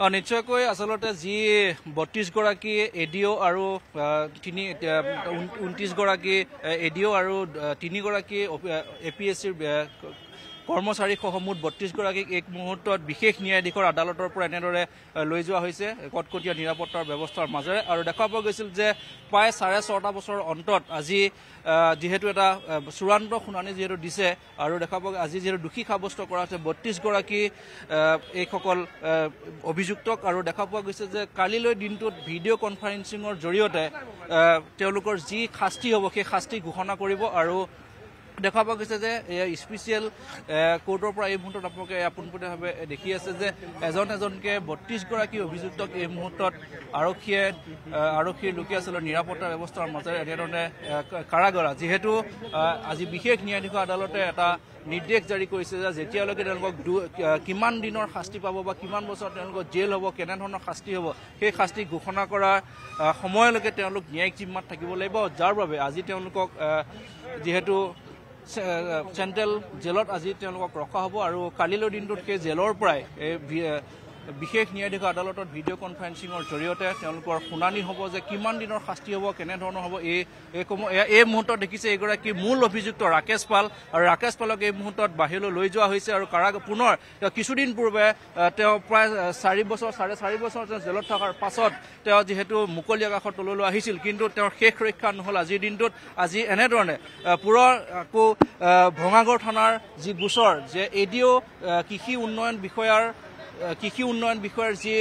নিশ্চয়কৈ আচলতে যি বত্ৰিছগৰাকী এ ডি অ' আৰু তিনি ঊনত্ৰিছগৰাকী এ ডি অ' আৰু তিনিগৰাকী এ পি এছ চিৰ কৰ্মচাৰীসহ মুঠ বত্ৰিশগৰাকীক এক মুহূৰ্তত বিশেষ ন্যায়াধীশৰ আদালতৰ পৰা এনেদৰে লৈ যোৱা হৈছে কটকটীয়া নিৰাপত্তাৰ ব্যৱস্থাৰ মাজেৰে আৰু দেখা পোৱা গৈছিল যে প্ৰায় চাৰে ছটা বছৰৰ অন্তত আজি যিহেতু এটা চূড়ান্ত শুনানি যিহেতু দিছে আৰু দেখা পোৱা আজি যিহেতু দোষী সাব্যস্ত কৰা হৈছে বত্ৰিশগৰাকী এইসকল অভিযুক্তক আৰু দেখা পোৱা গৈছে যে কালিলৈ দিনটোত ভিডিঅ' কনফাৰেঞ্চিঙৰ জৰিয়তে তেওঁলোকৰ যি শাস্তি হ'ব সেই শাস্তি ঘোষণা কৰিব আৰু দেখা পোৱা গৈছে যে স্পেচিয়েল কোৰ্টৰ পৰা এই মুহূৰ্তত আপোনালোকে আপোনপটীয়াভাৱে দেখি আছে যে এজন এজনকে বত্ৰিছগৰাকী অভিযুক্তক এই মুহূৰ্তত আৰক্ষীয়ে আৰক্ষীৰ লোকে আচলতে নিৰাপত্তা ব্যৱস্থাৰ মাজেৰে এনেধৰণে কাৰাগাৰা যিহেতু আজি বিশেষ ন্যায়াধীশ আদালতে এটা নিৰ্দেশ জাৰি কৰিছে যে যেতিয়ালৈকে তেওঁলোকক দু কিমান দিনৰ শাস্তি পাব বা কিমান বছৰ তেওঁলোকৰ জেল হ'ব কেনেধৰণৰ শাস্তি হ'ব সেই শাস্তি ঘোষণা কৰাৰ সময়লৈকে তেওঁলোক ন্যায়িক জিম্মাত থাকিব লাগিব যাৰ বাবে আজি তেওঁলোকক যিহেতু চেণ্ট্ৰেল জেলত আজি তেওঁলোকক ৰখা হ'ব আৰু কালিলৈ দিনটোত সেই জেলৰ পৰাই বিশেষ ন্যায়াধীশ আদালতত ভিডিঅ' কনফাৰেন্সিঙৰ জৰিয়তে তেওঁলোকৰ শুনানি হ'ব যে কিমান দিনৰ শাস্তি হ'ব কেনেধৰণৰ হ'ব এই এই মুহূৰ্তত দেখিছে এইগৰাকী মূল অভিযুক্ত ৰাকেশ পাল আৰু ৰাকেশ পালক এই মুহূৰ্তত বাহিৰলৈ লৈ যোৱা হৈছে আৰু কাৰাগ পুনৰ তেওঁ কিছুদিন পূৰ্বে তেওঁ প্ৰায় চাৰি বছৰ চাৰে চাৰি বছৰ তেওঁ জেলত থকাৰ পাছত তেওঁ যিহেতু মুকলি আকাশত তললৈ আহিছিল কিন্তু তেওঁৰ শেষ ৰক্ষা নহ'ল আজিৰ দিনটোত আজি এনেধৰণে পুৰ আকৌ ভঙাগড় থানাৰ যি গোচৰ যে এ ডি অ' কৃষি উন্নয়ন বিষয়াৰ কৃষি উন্নয়ন বিষয়ৰ যি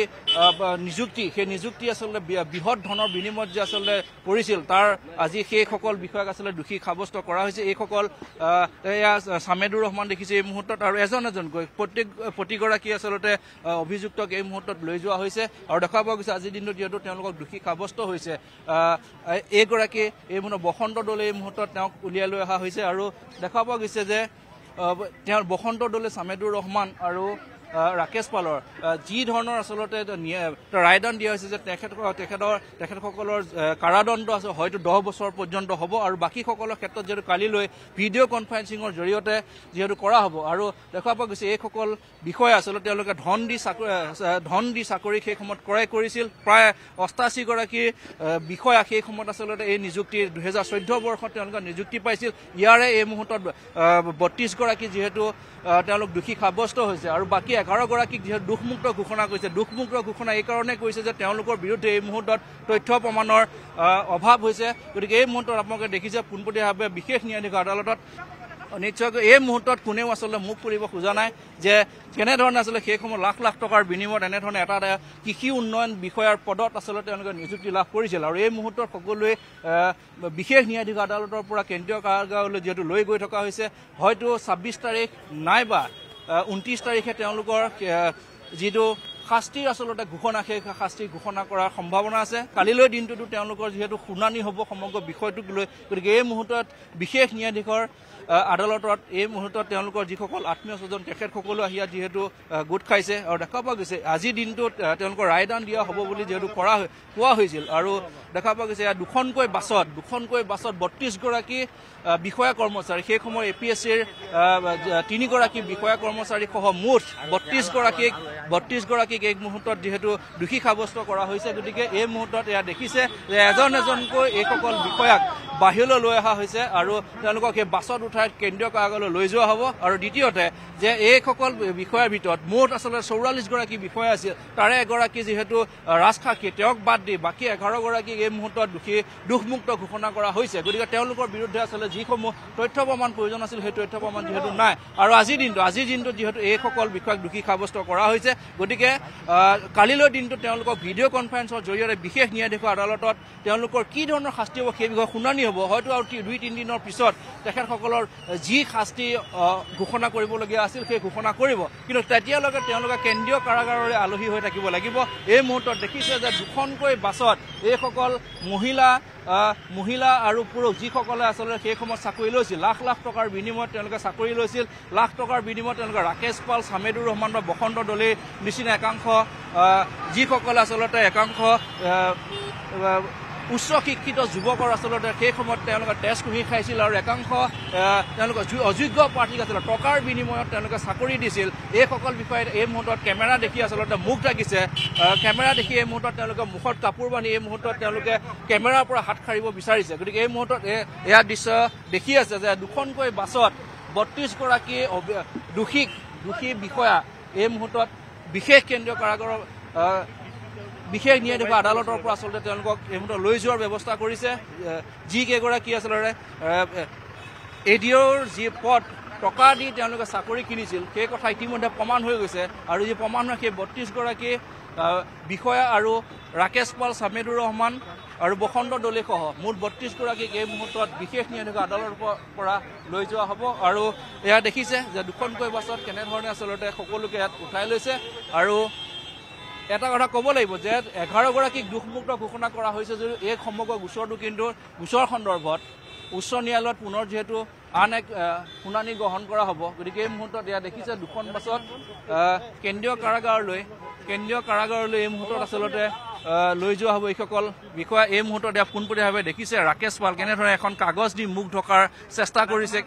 নিযুক্তি সেই নিযুক্তি আচলতে বৃহৎ ধনৰ বিনিময়ত যে আচলতে পৰিছিল তাৰ আজি সেইসকল বিষয়াক আচলতে দোষী সাব্যস্ত কৰা হৈছে এইসকল এয়া চামেদুৰ ৰহমান দেখিছে এই মুহূৰ্তত আৰু এজন এজনকৈ প্ৰত্যেক প্ৰতিগৰাকী আচলতে অভিযুক্তক এই মুহূৰ্তত লৈ যোৱা হৈছে আৰু দেখা পোৱা গৈছে আজিৰ দিনটো যিহেতু তেওঁলোকক দোষী সাব্যস্ত হৈছে এইগৰাকী এই মুহূৰ্ত বসন্ত দলে এই মুহূৰ্তত তেওঁক উলিয়াই লৈ অহা হৈছে আৰু দেখা পোৱা গৈছে যে তেওঁৰ বসন্ত দলে চামেদুৰ ৰহমান আৰু ৰাকেশ পালৰ যি ধৰণৰ আচলতে ৰায়দান দিয়া হৈছে যে তেখেত তেখেতৰ তেখেতসকলৰ কাৰাদণ্ড আছে হয়তো দহ বছৰ পৰ্যন্ত হ'ব আৰু বাকীসকলৰ ক্ষেত্ৰত যিহেতু কালিলৈ ভিডিঅ' কনফাৰেন্সিঙৰ জৰিয়তে যিহেতু কৰা হ'ব আৰু দেখুৱা পোৱা গৈছে এইসকল বিষয়া আচলতে তেওঁলোকে ধন দি চাকৰি ধন দি চাকৰি সেই সময়ত ক্ৰয় কৰিছিল প্ৰায় অষ্টাশীগৰাকী বিষয়া সেই সময়ত আচলতে এই নিযুক্তি দুহেজাৰ চৈধ্য বৰ্ষত তেওঁলোকে নিযুক্তি পাইছিল ইয়াৰে এই মুহূৰ্তত বত্ৰিশগৰাকী যিহেতু তেওঁলোক দোষী সাব্যস্ত হৈছে আৰু বাকী এঘাৰগৰাকীক যিহেতু দুখমুক্ত ঘোষণা কৰিছে দুখমুক্ত ঘোষণা এইকাৰণে কৰিছে যে তেওঁলোকৰ বিৰুদ্ধে এই মুহূৰ্তত তথ্য প্ৰমাণৰ অভাৱ হৈছে গতিকে এই মুহূৰ্তত আপোনালোকে দেখিছে পোনপটীয়াভাৱে বিশেষ ন্যায়াধীশ আদালতত নিশ্চয়কৈ এই মুহূৰ্তত কোনেও আচলতে মুখ খুলিব খোজা নাই যে কেনেধৰণে আচলতে সেইসমূহ লাখ লাখ টকাৰ বিনিময়ত এনেধৰণে এটা কৃষি উন্নয়ন বিষয়াৰ পদত আচলতে তেওঁলোকে নিযুক্তি লাভ কৰিছিল আৰু এই মুহূৰ্তত সকলোৱে বিশেষ ন্যায়াধীশ আদালতৰ পৰা কেন্দ্ৰীয় কাৰাগাৰলৈ যিহেতু লৈ গৈ থকা হৈছে হয়তো ছাব্বিছ তাৰিখ নাইবা ঊনত্ৰিছ তাৰিখে তেওঁলোকৰ যিটো শাস্তিৰ আচলতে ঘোষণা সেই শাস্তি ঘোষণা কৰাৰ সম্ভাৱনা আছে কালিলৈ দিনটোতো তেওঁলোকৰ যিহেতু শুনানি হ'ব সমগ্ৰ বিষয়টোক লৈ গতিকে এই মুহূৰ্তত বিশেষ ন্যায়াধীশৰ আদালতত এই মুহূৰ্তত তেওঁলোকৰ যিসকল আত্মীয় স্বজন তেখেতসকলো আহি ইয়াত যিহেতু গোট খাইছে আৰু দেখা পোৱা গৈছে আজি দিনটোত তেওঁলোকৰ ৰায়দান দিয়া হ'ব বুলি যিহেতু কৰা কোৱা হৈছিল আৰু দেখা পোৱা গৈছে ইয়াত দুখনকৈ বাছত দুখনকৈ বাছত বত্ৰিছগৰাকী বিষয়া কৰ্মচাৰী সেই সময়ত এ পি এছ চিৰ তিনিগৰাকী বিষয়া কৰ্মচাৰীসহ মুঠ বত্ৰিছগৰাকীক বত্ৰিছগৰাকীক এই মুহূৰ্তত যিহেতু দোষী সাব্যস্ত কৰা হৈছে গতিকে এই মুহূৰ্তত এয়া দেখিছে যে এজন এজনকৈ এইসকল বিষয়াক বাহিৰলৈ লৈ অহা হৈছে আৰু তেওঁলোকক সেই বাছত উঠা ঠাইত কেন্দ্ৰীয় কাৰাগাৰলৈ লৈ যোৱা হব আৰু দ্বিতীয়তে যে এইসকল বিষয়াৰ ভিতৰত মুঠ আচলতে চৌৰাল্লিছগৰাকী বিষয়া আছিল তাৰে এগৰাকী যিহেতু ৰাজসাক্ষী তেওঁক বাদ দি বাকী এঘাৰ এই মুহূৰ্তত দোষী দুখমুক্ত ঘোষণা কৰা হৈছে গতিকে তেওঁলোকৰ বিৰুদ্ধে আচলতে যিসমূহ তথ্য প্ৰমাণ প্ৰয়োজন আছিল সেই তথ্য প্ৰমাণ যিহেতু নাই আৰু আজিৰ দিনটো আজিৰ দিনটোত যিহেতু এইসকল বিষয়াক দোষী সাব্যস্ত কৰা হৈছে গতিকে কালিলৈ দিনটোত তেওঁলোকক ভিডিঅ' কনফাৰেন্সৰ জৰিয়তে বিশেষ ন্যায়াধীশৰ আদালতত তেওঁলোকৰ কি ধৰণৰ শাস্তি হ'ব সেই বিষয়ে শুনানি হ'ব হয়তো আৰু দুই তিনিদিনৰ পিছত তেখেতসকলৰ যি শাস্তি ঘোষণা কৰিবলগীয়া আছিল সেই ঘোষণা কৰিব কিন্তু তেতিয়ালৈকে তেওঁলোকে কেন্দ্ৰীয় কাৰাগাৰৰে আলহী হৈ থাকিব লাগিব এই মুহূৰ্তত দেখিছে যে দুখনকৈ বাছত এইসকল মহিলা মহিলা আৰু পুৰুষ যিসকলে আচলতে সেই সময়ত চাকৰি লৈছিল লাখ লাখ টকাৰ বিনিময়ত তেওঁলোকে চাকৰি লৈছিল লাখ টকাৰ বিনিময়ত তেওঁলোকে ৰাকেশ পাল চামেদুৰ ৰহমান বা বসন্ত দলিৰ নিচিনা একাংশ যিসকলে আচলতে একাংশ উচ্চ শিক্ষিত যুৱকৰ আচলতে সেই সময়ত তেওঁলোকে তেজ কুঁহি খাইছিল আৰু একাংশ তেওঁলোকৰ অযোগ্য প্ৰাৰ্থীক আছিলে টকাৰ বিনিময়ত তেওঁলোকে চাকৰি দিছিল এইসকল বিষয়ে এই মুহূৰ্তত কেমেৰা দেখি আচলতে মুখ ডাকিছে কেমেৰা দেখি এই মুহূৰ্তত তেওঁলোকে মুখত কাপোৰ বান্ধি এই মুহূৰ্তত তেওঁলোকে কেমেৰাৰ পৰা হাত সাৰিব বিচাৰিছে গতিকে এই মুহূৰ্তত এয়া দৃশ্য দেখি আছে যে দুখনকৈ বাছত বত্ৰিছগৰাকী দোষীক দোষী বিষয়া এই মুহূৰ্তত বিশেষ কেন্দ্ৰীয় কাৰাগাৰৰ বিশেষ ন্যায়াধীশ আদালতৰ পৰা আচলতে তেওঁলোকক এই মুহূৰ্তত লৈ যোৱাৰ ব্যৱস্থা কৰিছে যিকেইগৰাকী আচলতে এ ডি অ'ৰ যি পদ টকা দি তেওঁলোকে চাকৰি কিনিছিল সেই কথা ইতিমধ্যে প্ৰমাণ হৈ গৈছে আৰু যি প্ৰমাণ হয় সেই বত্ৰিছগৰাকী বিষয়া আৰু ৰাকেশ পাল চামেদুৰ ৰহমান আৰু বসন্ত দলীসহ মুঠ বত্ৰিছগৰাকীক এই মুহূৰ্তত বিশেষ ন্যায়াধীশ আদালতৰ পৰা লৈ যোৱা হ'ব আৰু এয়া দেখিছে যে দুখনকৈ বাছত কেনেধৰণে আচলতে সকলোকে ইয়াত উঠাই লৈছে আৰু এটা কথা ক'ব লাগিব যে এঘাৰগৰাকীক দোষমুক্ত ঘোষণা কৰা হৈছে যদিও এই সমগ্ৰ গোচৰটো কিন্তু গোচৰ সন্দৰ্ভত উচ্চ ন্যায়ালয়ত পুনৰ যিহেতু আন এক শুনানি গ্ৰহণ কৰা হ'ব গতিকে এই মুহূৰ্তত এয়া দেখিছে দুখন বাছত কেন্দ্ৰীয় কাৰাগাৰলৈ কেন্দ্ৰীয় কাৰাগাৰলৈ এই মুহূৰ্তত আচলতে লৈ যোৱা হ'ব এইসকল বিষয়া এই মুহূৰ্তত এয়া পোনপটীয়াভাৱে দেখিছে ৰাকেশ পাল কেনেধৰণে এখন কাগজ দি মুখ ঢকাৰ চেষ্টা কৰিছে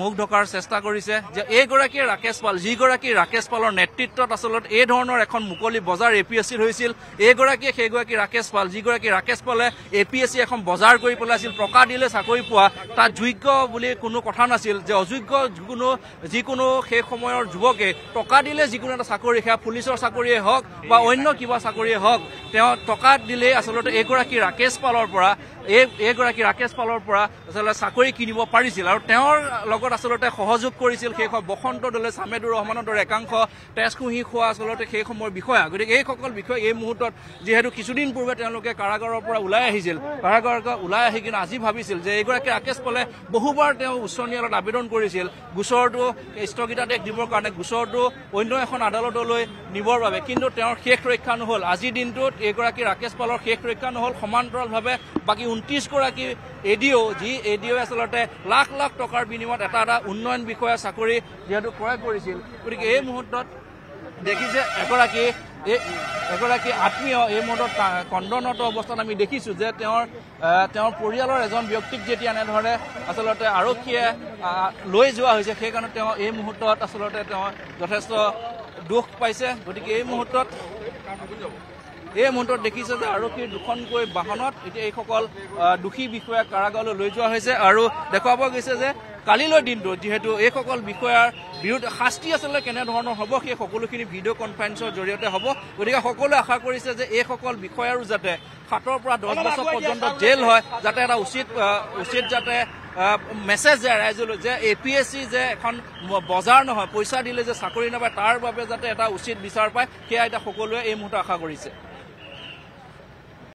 মুখ ঢকাৰ চেষ্টা কৰিছে যে এইগৰাকীয়ে ৰাকেশ পাল যিগৰাকী ৰাকেশ পালৰ নেতৃত্বত আচলতে এই ধৰণৰ এখন মুকলি বজাৰ এ পি এছ চিৰ হৈছিল এইগৰাকীয়ে সেইগৰাকী ৰাকেশ পাল যিগৰাকী ৰাকেশ পালে এ পি এছ চি এখন বজাৰ কৰি পেলাইছিল টকা দিলে চাকৰি পোৱা তাত যোগ্য বুলি কোনো কথা নাছিল যে অযোগ্য যিকোনো যিকোনো সেই সময়ৰ যুৱকে টকা দিলে যিকোনো এটা চাকৰি সেয়া পুলিচৰ চাকৰিয়ে হওক বা অন্য কিবা চাকৰিয়ে হওক তেওঁ টকা দিলেই আচলতে এইগৰাকী ৰাকেশ পালৰ পৰা এই এইগৰাকী ৰাকেশ পালৰ পৰা আচলতে চাকৰি কিনিব পাৰিছিল আৰু তেওঁৰ লগত আচলতে সহযোগ কৰিছিল সেই বসন্ত দলে চামেদুৰ রহমানের দরে একাংশ তেজকুহি খা আসলে সেই সময় বিষয়া গতিকে এইসকল বিষয় এই মুহূৰ্তত যিহেতু কিছুদিন পূৰ্বে তেওঁলোকে কাৰাগাৰৰ পৰা ওলাই আহিছিল কাৰাগাৰৰ পৰা ওলাই আহি কিনে আজি ভাবিছিল যে এইগৰাকী এগাৰে পালে বহুবাৰ তেওঁ উচ্চ ন্যায়ালয়ত আবেদন কৰিছিল গোচৰটো স্থগিতাদেশ দিবৰ কাৰণে গোচৰটো অন্য এখন আদালতলৈ নিবৰ বাবে কিন্তু তেওঁৰ শেষ ৰক্ষা নহল আজি দিনটোত এগাৰী ৰাকেশ পালৰ শেষ ৰক্ষা নহল সমান্তৰালভাৱে বাকী ঊনত্ৰিছগৰাকী এ ডি অ' যি এ ডি অ' আচলতে লাখ লাখ টকাৰ বিনিময় সময়ত এটা এটা উন্নয়ন বিষয়া চাকৰি যিহেতু ক্ৰয় কৰিছিল গতিকে এই মুহূৰ্তত দেখিছে এগৰাকী এই এগৰাকী আত্মীয় এই মুহূৰ্তত কন্দনত অৱস্থাত আমি দেখিছোঁ যে তেওঁৰ তেওঁৰ পৰিয়ালৰ এজন ব্যক্তিক যেতিয়া এনেধৰণে আচলতে আৰক্ষীয়ে লৈ যোৱা হৈছে সেইকাৰণে তেওঁ এই মুহূৰ্তত আচলতে তেওঁ যথেষ্ট দুখ পাইছে গতিকে এই মুহূৰ্তত এই মুহূৰ্তত দেখিছে যে আৰক্ষীৰ দুখনকৈ বাহনত এতিয়া এইসকল দোষী বিষয়া কাৰাগাৰলৈ লৈ যোৱা হৈছে আৰু দেখুৱাব গৈছে যে কালিলৈ দিনটো যিহেতু এইসকল বিষয়াৰ বিৰুদ্ধে শাস্তি আচলতে কেনেধৰণৰ হ'ব সেই সকলোখিনি ভিডিঅ' কনফাৰেন্সৰ জৰিয়তে হ'ব গতিকে সকলোৱে আশা কৰিছে যে এইসকল বিষয়াৰো যাতে সাতৰ পৰা দহ বছৰ পৰ্যন্ত জেল হয় যাতে এটা উচিত উচিত যাতে মেছেজ দিয়ে ৰাইজলৈ যে এ পি এছ চি যে এখন বজাৰ নহয় পইচা দিলে যে চাকৰি নাপায় তাৰ বাবে যাতে এটা উচিত বিচাৰ পায় সেয়া এতিয়া সকলোৱে এই মুহূৰ্তে আশা কৰিছে